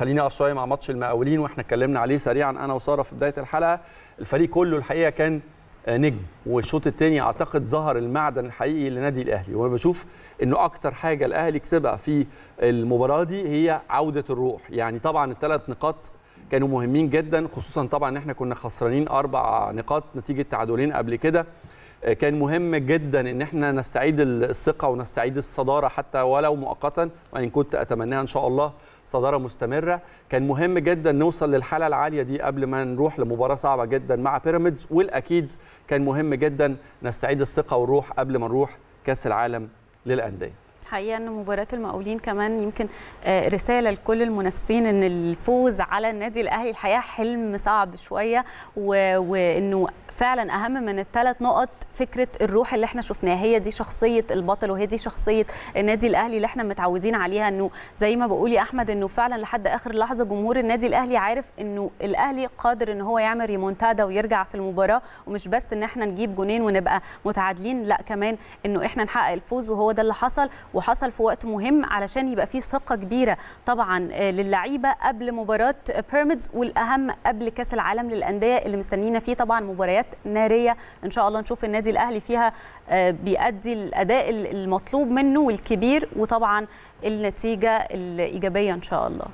خليني اقف شويه مع ماتش المقاولين واحنا اتكلمنا عليه سريعا انا وساره في بدايه الحلقه الفريق كله الحقيقه كان آه، نجم والشوط الثاني اعتقد ظهر المعدن الحقيقي لنادي الاهلي وانا بشوف انه اكتر حاجه الاهلي كسبها في المباراه دي هي عوده الروح يعني طبعا الثلاث نقاط كانوا مهمين جدا خصوصا طبعا ان احنا كنا خسرانين اربع نقاط نتيجه تعادلين قبل كده آه، كان مهم جدا ان احنا نستعيد الثقه ونستعيد الصداره حتى ولو مؤقتا وان كنت اتمناها ان شاء الله صداره مستمره كان مهم جدا نوصل للحاله العاليه دي قبل ما نروح لمباراه صعبه جدا مع بيراميدز والاكيد كان مهم جدا نستعيد الثقه والروح قبل ما نروح كاس العالم للانديه الحقيقه ان مباراه المقاولين كمان يمكن آه، رساله لكل المنافسين ان الفوز على النادي الاهلي الحقيقه حلم صعب شويه وانه فعلا اهم من الثلاث نقط فكره الروح اللي احنا شفناها هي دي شخصيه البطل وهي دي شخصيه النادي الاهلي اللي احنا متعودين عليها انه زي ما بقول يا احمد انه فعلا لحد اخر لحظه جمهور النادي الاهلي عارف انه الاهلي قادر ان هو يعمل ريمونتادا ويرجع في المباراه ومش بس ان احنا نجيب جونين ونبقى متعادلين لا كمان انه احنا نحقق الفوز وهو ده اللي حصل وحصل في وقت مهم علشان يبقى فيه ثقه كبيره طبعا آه، للعيبه قبل مباراه بيراميدز والاهم قبل كاس العالم للانديه اللي مستنينا فيه طبعا مباريات ناريه ان شاء الله نشوف النادي الاهلي فيها آه، بيأدي الاداء المطلوب منه والكبير وطبعا النتيجه الايجابيه ان شاء الله